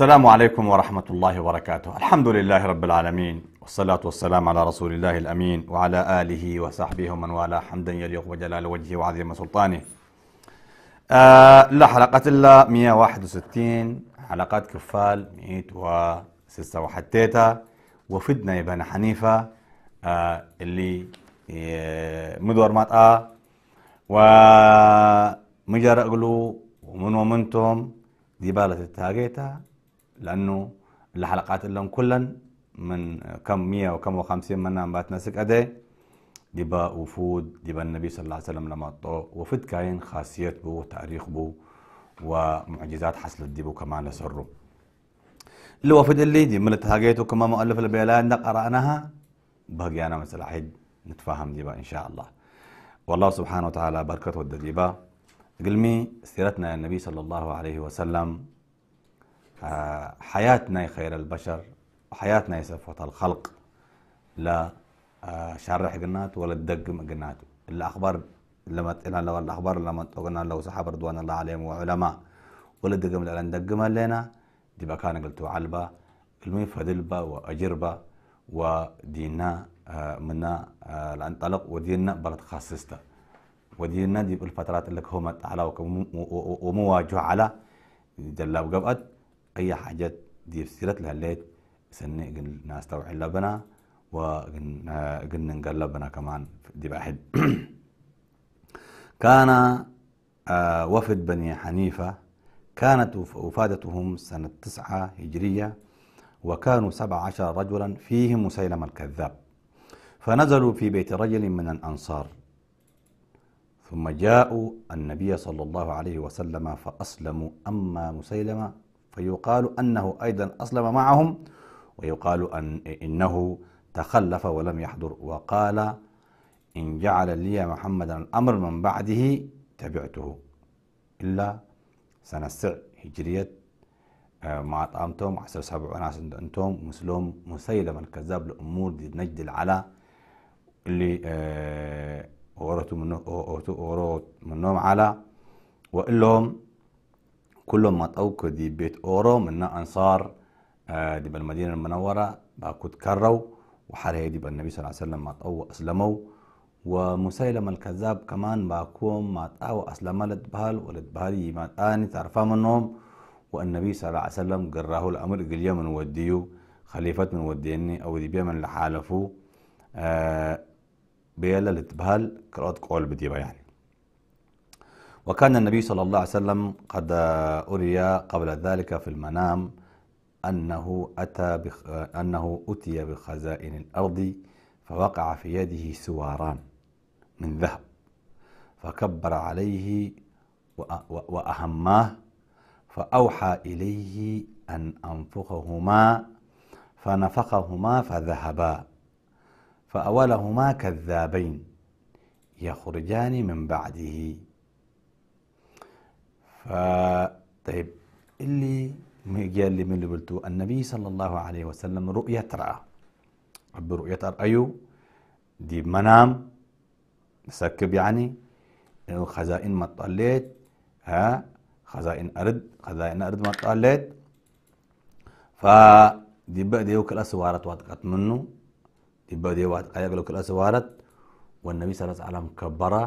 السلام عليكم ورحمة الله وبركاته الحمد لله رب العالمين والصلاة والسلام على رسول الله الأمين وعلى آله وصحبه ومن والاه حمدا يليق بجلال وجهه وعظيم سلطانه آه لحلقة الله 161 حلقات كفال 106 وحتيتا وفدنا يبان حنيفة آه اللي آه، مدور مطا آه ومجر ومن ومنتم بالة التاقيتا لانه الحلقات لهم كلن من كم 100 وكم 50 منا باتنا ادي دبا وفود دبا النبي صلى الله عليه وسلم لما طو وفد كاين خاصيات بو وتاريخ بو ومعجزات حصل ديبو كمان لسره اللي وفد اللي دي من التهاجيتو كما مؤلف البيلان قرأناها انا مثل حيد نتفاهم ديبا إن شاء الله والله سبحانه وتعالى بركته ديبا قلمي سيرتنا النبي صلى الله عليه وسلم حياتنا خير البشر وحياتنا صفوة الخلق لا آه، شارح قنات ولا الدق قنات الأخبار لما لو الأخبار لما قلنا لو صحابة رضوان الله عليهم وعلماء ولا دقم لأن دقم لنا دي كان قلتوا علبة المهم فدلبة وأجربة وديننا آه، منا آه، الانطلق وديننا بقت خاصسته وديننا دي بالفترات اللي كهمت على ومواجه على جلاب قبأت أي حاجات دي سيرت لها الليت سنة الناس توعي لبنا وقلنا نقلبنا كمان دي واحد كان آه، وفد بني حنيفة كانت وفادتهم سنة تسعة هجرية وكانوا سبع عشر رجلا فيهم مسيلم الكذاب فنزلوا في بيت رجل من الأنصار ثم جاءوا النبي صلى الله عليه وسلم فأسلموا أما مسيلمة فيقال أنه أيضا أسلم معهم ويقال أن إنه تخلف ولم يحضر وقال إن جعل لي محمدا الأمر من بعده تبعته إلا سنة سع هجرية آه، مع طعمتهم عشر سبع ناس أنتم مسلم مسيلم الكذاب لأمور دي نجد العلا اللي آه، ورثوا منه منهم على وإلهم كل ما تأوكو دي بيت أورو من أنصار آه، دي بالمدينة المنورة باكو تكرو وحريه دي بالنبي صلى الله عليه وسلم ما تأو أسلمو ومسيلم الكذاب كمان باكو ما تأو أسلم لتبهل ولتبهلي ما تاني تعرفا منهم والنبي صلى الله عليه وسلم قراه الأمر قليا من وديو خليفة من وديني أو دي بيمن لحالفو آه بيلا لتبهل كرات قول بديبا يعني وكان النبي صلى الله عليه وسلم قد أري قبل ذلك في المنام أنه أتى بخ... أنه أتي بخزائن الأرض فوقع في يده سواران من ذهب فكبر عليه وأهماه فأوحى إليه أن أنفخهما فنفخهما فذهبا فأولهما كذابين يخرجان من بعده ف طيب اللي قال لي من اللي قلته النبي صلى الله عليه وسلم رؤية رأى رب رؤية أيو دي منام سكب يعني خزائن ما طليت ها خزائن أرض خزائن أرض ما طليت ف دي بقى دي وكل أسوارت واتقت منه دي بقى دي واتقت كل أسوارت والنبي صلى الله عليه وسلم كبره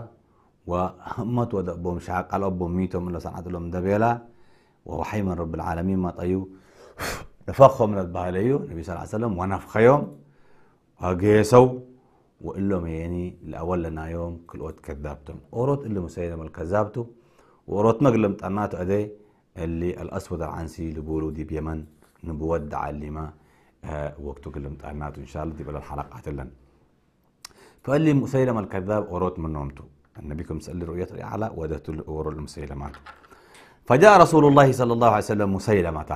وهمت ودأبهم شعق على أبهم ميتهم إلا صنعت لهم دبيلا ووحي من رب العالمين ما طيو نفخهم من البهليو النبي صلى الله عليه وسلم ونفخيهم أجيسوا لهم يعني الأول لنا يوم أورط كذابتهم أوروت من كذابته الكذابتو ما قلمت أناتو أدي اللي الأسود العنسي لبولو دي بيمن نبود علما وقت آه وقتو إن شاء الله دي بلا الحلقة لنا فقال لي مسيلم الكذاب أورط من نومته النبي سأل رؤية الأعلى ودهت الأور المسيلمة فجاء رسول الله صلى الله عليه وسلم مسيلمة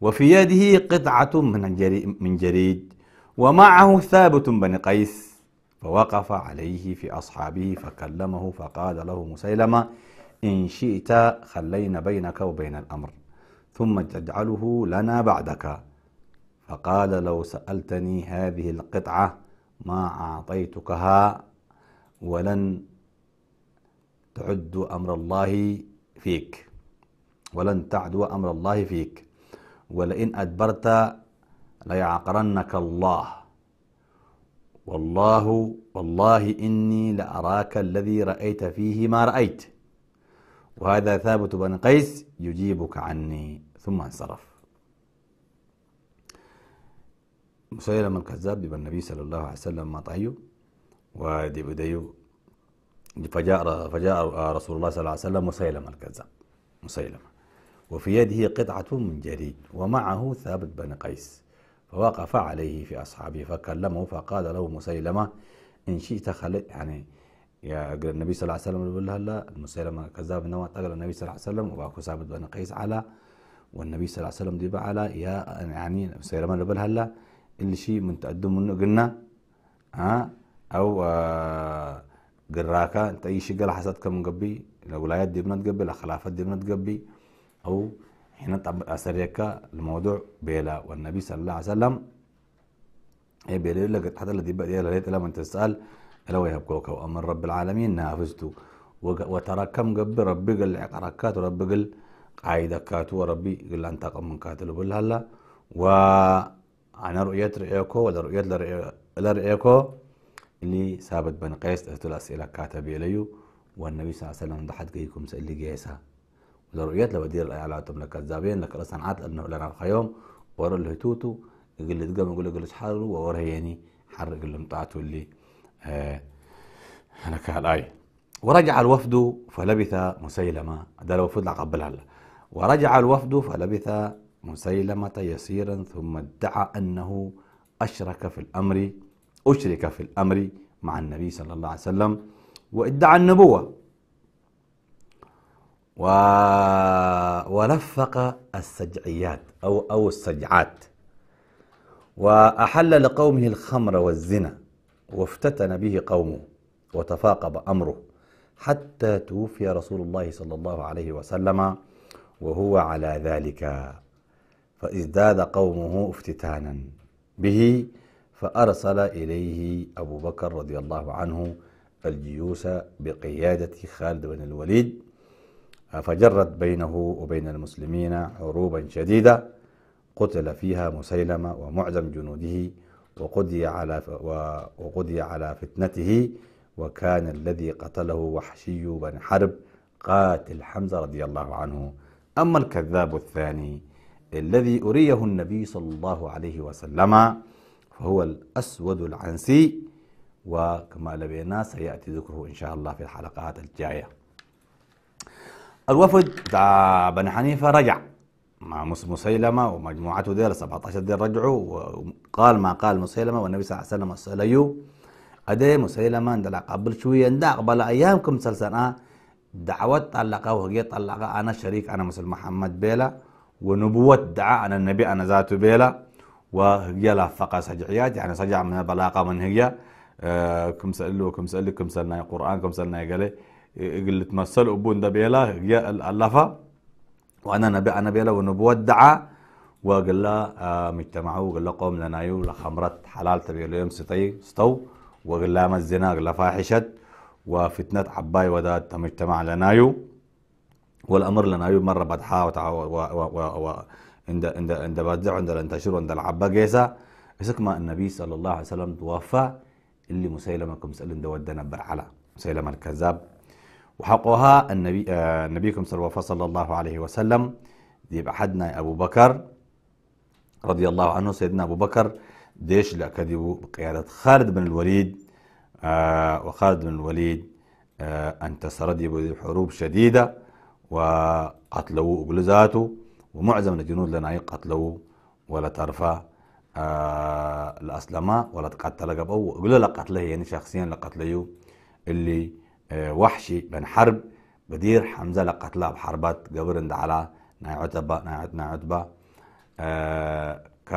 وفي يده قطعة من من جريد ومعه ثابت بن قيس فوقف عليه في أصحابه فكلمه فقال له مسيلمة إن شئت خلينا بينك وبين الأمر ثم تجعله لنا بعدك فقال لو سألتني هذه القطعة ما أعطيتكها ولن تعد أمر الله فيك ولن تعدو أمر الله فيك ولئن أدبرت ليعقرنك الله والله والله إني لأراك الذي رأيت فيه ما رأيت وهذا ثابت بن قيس يجيبك عني ثم انصرف مسيلم الكذاب بن النبي صلى الله عليه وسلم ما طيب ودي بديو فجاء فجاء رسول الله صلى الله عليه وسلم مسيلمة الكذاب مسيلمة وفي يده قطعة من جريد ومعه ثابت بن قيس فوقف عليه في أصحابه فكلمه فقال له مسيلمة إن شئت خلي يعني يا النبي صلى الله عليه وسلم يقول لها لا المسيلمة كذاب إنما اعتقل النبي صلى الله عليه وسلم وأخو ثابت بن قيس على والنبي صلى الله عليه وسلم ديب على يا يعني مسيلمة يقول لا اللي شيء من تقدم منه قلنا ها آه، أو آه قراكا انت اي شقة لحسدك منقبي الولايات دي بنتقبي الخلافات دي بنتقبي او حين اسريكا الموضوع بيلا والنبي صلى الله عليه وسلم اي بيلا قد حتى الذي بدي ليت لما تسال الا ويهبكوك وامر رب العالمين نافذته كم قبي ربي قال حركات وربي قال قاعدة كاتو ربي قال انت قم من كاتل بالهلا وانا رؤيت رؤيكو ولا رؤيت لرؤيكو اللي ثابت بن قيس أتل أسئلة كاتب إليه والنبي صلى الله عليه وسلم ضحت جيكم سألي جيسا ولرؤيات لو دير الأعلاتهم كذابين لك رسان عاد لأنه لنا الخيوم ورا الهتوتو يقول لي تقام يقول لك حارو وورا يعني حرق لهم مطعته اللي آه أنا كالآية ورجع الوفد فلبث مسيلمة ده الوفد قبل هلا ورجع الوفد فلبث مسيلمة يسيرا ثم ادعى أنه أشرك في الأمر أشرك في الأمر مع النبي صلى الله عليه وسلم وادعى النبوة و... ولفق السجعيات أو, أو السجعات وأحل لقومه الخمر والزنا وافتتن به قومه وتفاقب أمره حتى توفي رسول الله صلى الله عليه وسلم وهو على ذلك فازداد قومه افتتانا به فأرسل إليه أبو بكر رضي الله عنه الجيوش بقيادة خالد بن الوليد فجرت بينه وبين المسلمين حروبا شديدة قتل فيها مسيلمة ومعظم جنوده وقضي على وقضي على فتنته وكان الذي قتله وحشي بن حرب قاتل حمزة رضي الله عنه أما الكذاب الثاني الذي أريه النبي صلى الله عليه وسلم فهو الأسود العنسي وكما لبينا سيأتي ذكره إن شاء الله في الحلقات الجاية الوفد بتاع بني حنيفة رجع مع مسيلمة ومجموعته ديال 17 ديال رجعوا وقال ما قال مسيلمة والنبي صلى الله عليه وسلم سأليو أدي مسيلمة دلع قبل شوية دا قبل أيامكم سلسنة دعوت طلقة وهي طلقة أنا شريك أنا مسلم محمد بيلا ونبوة دعاء أنا النبي أنا ذاته بيلا وهي لافقة سجعيات يعني سجع من بلاقة من هي آه كم سألو كم سألو كم سألنا القرآن كم سألنا قال قال تمثل أبون دبيلا هي اللفة وأنا نبي أنا بيلا ونبوة الدعاء وقال لا آه مجتمعه وقال لا قوم لنا يو لخمرت حلال تبي اليوم ستي ستو وقال لا مزنا قال فاحشة وفتنة عباي ودات مجتمع لنا يو والأمر لنا يو مرة بدحا وتعاو و, و, و, و عند عند عند بدع عند الانتشر عند العبا جيسا اسك ما النبي صلى الله عليه وسلم توفى اللي مسيلمة كم سألن دو نبر على مسيلمة الكذاب وحقها النبي آه نبيكم صلى الله عليه وسلم دي بحدنا أبو بكر رضي الله عنه سيدنا أبو بكر ديش لأكدبوا بقيادة خالد بن الوليد آه وخالد بن الوليد آه أنتصر دي حروب شديدة وقتلوا أقلزاته ومعظم الجنود لنا يقتلوا ولا ترفع آه الأسلماء ولا تقتل قبو قلوا لقتله يعني شخصيا لقتله اللي آه وحشي بن حرب بدير حمزة لقتله بحربات قبر عند على ناي عتبة ناي عتبة آه ك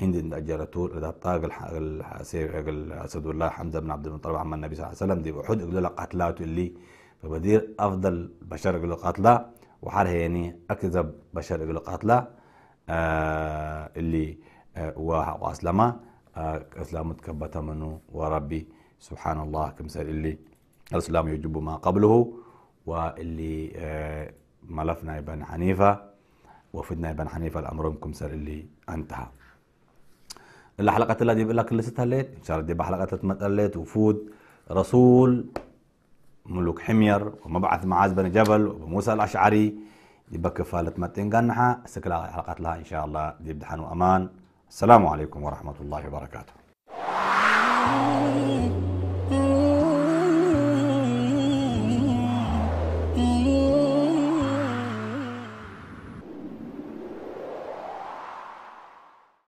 هند اجرتور إذا طاق الأسد الله حمزة بن عبد المطلب عم النبي صلى الله عليه وسلم دي وحد قلوا لقتلاته اللي فبدير أفضل بشر قلوا قتله يعني أكذب بشر bashar igula آه اللي آه، وأسلم آه، أسلمت كبت منه وربي سبحان الله كم سر اللي الإسلام يجب ما قبله واللي آه، ملفنا ابن حنيفة وفدنا ابن حنيفة الأمر سر اللي انتهى الحلقة اللي دي بقول لك اللي ليت إن شاء الله دي بحلقة اللي وفود رسول ملوك حمير ومبعث معاذ بن جبل وموسى الأشعري يبقى كفالة متين قنحة استكلا حلقات لها إن شاء الله دي بدحن وأمان السلام عليكم ورحمة الله وبركاته